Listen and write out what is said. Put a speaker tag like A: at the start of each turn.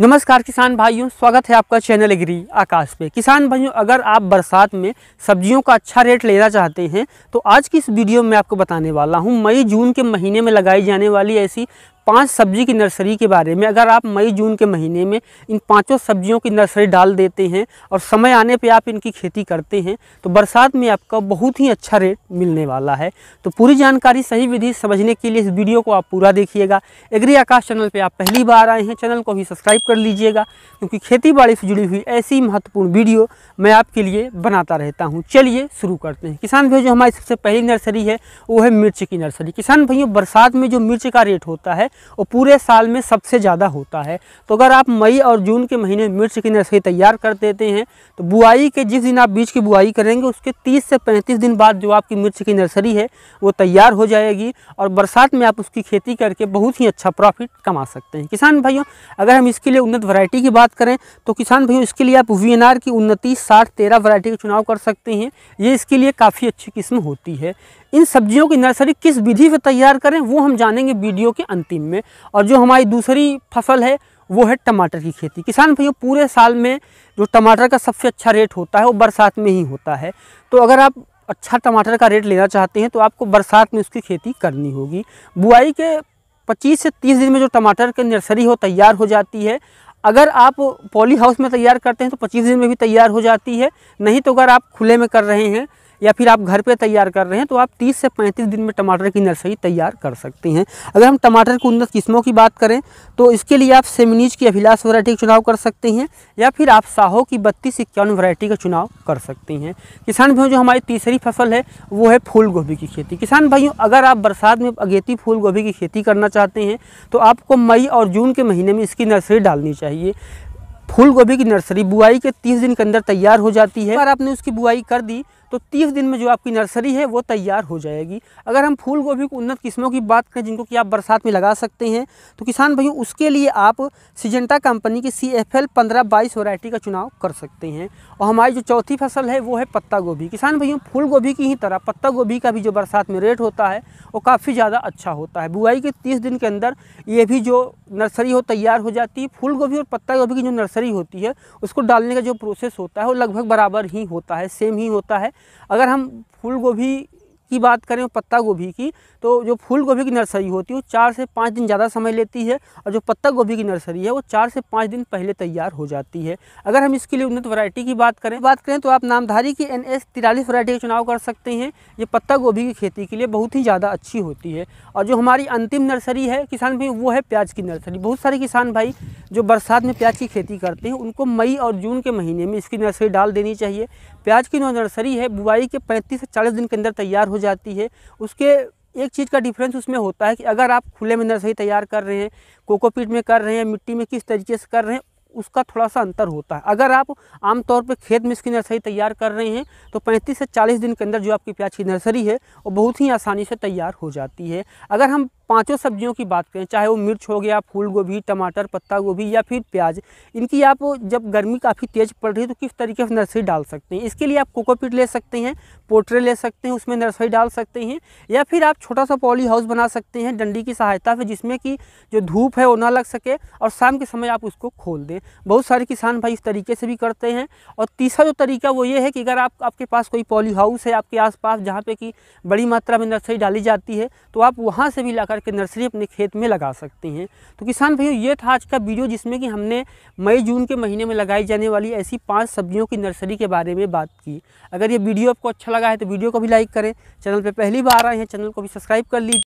A: नमस्कार किसान भाइयों स्वागत है आपका चैनल एग्री आकाश पे किसान भाइयों अगर आप बरसात में सब्जियों का अच्छा रेट लेना चाहते हैं तो आज की इस वीडियो में आपको बताने वाला हूँ मई जून के महीने में लगाई जाने वाली ऐसी पांच सब्जी की नर्सरी के बारे में अगर आप मई जून के महीने में इन पांचों सब्जियों की नर्सरी डाल देते हैं और समय आने पे आप इनकी खेती करते हैं तो बरसात में आपका बहुत ही अच्छा रेट मिलने वाला है तो पूरी जानकारी सही विधि समझने के लिए इस वीडियो को आप पूरा देखिएगा एग्री आकाश चैनल पर आप पहली बार आए हैं चैनल को भी सब्सक्राइब कर लीजिएगा क्योंकि खेती बाड़ी से जुड़ी हुई ऐसी महत्वपूर्ण वीडियो मैं आपके लिए बनाता रहता हूँ चलिए शुरू करते हैं किसान भाई जो हमारी सबसे पहली नर्सरी है वो है मिर्च की नर्सरी किसान भाइयों बरसात में जो मिर्च का रेट होता है और पूरे साल में सबसे ज़्यादा होता है तो अगर आप मई और जून के महीने मिर्च की नर्सरी तैयार कर देते हैं तो बुआई के जिस दिन आप बीज की बुआई करेंगे उसके 30 से 35 दिन बाद जो आपकी मिर्च की नर्सरी है वो तैयार हो जाएगी और बरसात में आप उसकी खेती करके बहुत ही अच्छा प्रॉफिट कमा सकते हैं किसान भाइयों अगर हम इसके लिए उन्नत वैरायटी की बात करें तो किसान भाइयों इसके लिए आप वी की उन्नति साठ तेरह वरायटी का चुनाव कर सकते हैं ये इसके लिए काफ़ी अच्छी किस्म होती है इन सब्जियों की नर्सरी किस विधि से तैयार करें वो हम जानेंगे वीडियो के अंतिम में और जो हमारी दूसरी फसल है वो है टमाटर की खेती किसान भाइयों पूरे साल में जो टमाटर का सबसे अच्छा रेट होता है वो बरसात में ही होता है तो अगर आप अच्छा टमाटर का रेट लेना चाहते हैं तो आपको बरसात में उसकी खेती करनी होगी बुआई के 25 से 30 दिन में जो टमाटर की नर्सरी हो तैयार हो जाती है अगर आप पॉली हाउस में तैयार करते हैं तो 25 दिन में भी तैयार हो जाती है नहीं तो अगर आप खुले में कर रहे हैं या फिर आप घर पे तैयार कर रहे हैं तो आप 30 से 35 दिन में टमाटर की नर्सरी तैयार कर सकते हैं अगर हम टमाटर की उन्नत किस्मों की बात करें तो इसके लिए आप सेमिनीज की अभिलाष वरायटी का चुनाव कर सकते हैं या फिर आप साहो की बत्तीस इक्यावन वरायटी का चुनाव कर सकते हैं किसान भाइयों जो हमारी तीसरी फसल है वो है फूल गोभी की खेती किसान भाइयों अगर आप बरसात में अगेती फूल गोभी की खेती करना चाहते हैं तो आपको मई और जून के महीने में इसकी नर्सरी डालनी चाहिए फूल गोभी की नर्सरी बुआई के तीस दिन के अंदर तैयार हो जाती है अगर आपने उसकी बुआई कर दी तो तीस दिन में जो आपकी नर्सरी है वो तैयार हो जाएगी अगर हम फूल गोभी को उन्नत किस्मों की बात करें जिनको कि आप बरसात में लगा सकते हैं तो किसान भाइयों उसके लिए आप सिजेंटा कंपनी की सी एफ एल पंद्रह बाईस वरायटी का चुनाव कर सकते हैं और हमारी जो चौथी फसल है वो है पत्ता गोभी किसान भैया फूल गोभी की ही तरह पत्ता गोभी का भी जो बरसात में रेट होता है वो काफ़ी ज़्यादा अच्छा होता है बुआई के तीस दिन के अंदर ये भी जो नर्सरी हो तैयार हो जाती है फूल गोभी और पत्ता गोभी की जो नर्सरी नर्सरी होती है उसको डालने का जो प्रोसेस होता है वो लगभग बराबर ही होता है सेम ही होता है अगर हम फूल गोभी की बात करें पत्ता गोभी की तो जो फूल गोभी की नर्सरी होती है वो चार से पाँच दिन ज़्यादा समय लेती है और जो पत्ता गोभी की नर्सरी है वो चार से पाँच दिन पहले तैयार हो जाती है अगर हम इसके लिए उन्नत वरायटी की बात करें बात करें तो आप नामधारी की एन एस तिरालीस वरायटी का चुनाव कर सकते हैं ये पत्ता गोभी की खेती के लिए बहुत ही ज़्यादा अच्छी होती है और जो हमारी अंतिम नर्सरी है किसान भाई वो है प्याज की नर्सरी बहुत सारे किसान भाई जो बरसात में प्याज की खेती करते हैं उनको मई और जून के महीने में इसकी नर्सरी डाल देनी चाहिए प्याज की जो नर्सरी है बुआई के पैंतीस से चालीस दिन के अंदर तैयार हो जाती है उसके एक चीज़ का डिफरेंस उसमें होता है कि अगर आप खुले में नर्सरी तैयार कर रहे हैं कोकोपीट में कर रहे हैं मिट्टी में किस तरीके से कर रहे हैं उसका थोड़ा सा अंतर होता है अगर आप आमतौर पर खेत में इसकी नर्सरी तैयार कर रहे हैं तो 35 से 40 दिन के अंदर जो आपकी प्याज की नर्सरी है वो बहुत ही आसानी से तैयार हो जाती है अगर हम पांचों सब्जियों की बात करें चाहे वो मिर्च हो गया फूल गोभी टमाटर पत्ता गोभी या फिर प्याज इनकी आप जब गर्मी काफ़ी तेज़ पड़ रही है तो किस तरीके से नर्सरी डाल सकते हैं इसके लिए आप कोकोपीट ले सकते हैं पोटरे ले सकते हैं उसमें नर्सरी डाल सकते हैं या फिर आप छोटा सा पॉली हाउस बना सकते हैं डंडी की सहायता से जिसमें कि जो धूप है वो ना लग सके और शाम के समय आप उसको खोल दें बहुत सारे किसान भाई इस तरीके से भी करते हैं और तीसरा जो तरीका वो ये है कि अगर आप आपके पास कोई पॉली हाउस है आपके पास जहाँ पे कि बड़ी मात्रा में नर्सरी डाली जाती है तो आप वहाँ से भी लाकर प्रकार के नर्सरी अपने खेत में लगा सकते हैं तो किसान भाइयों ये था आज का वीडियो जिसमें कि हमने मई जून के महीने में लगाई जाने वाली ऐसी पांच सब्जियों की नर्सरी के बारे में बात की अगर ये वीडियो आपको अच्छा लगा है तो वीडियो को भी लाइक करें चैनल पर पहली बार आए हैं चैनल को भी सब्सक्राइब कर लीजिए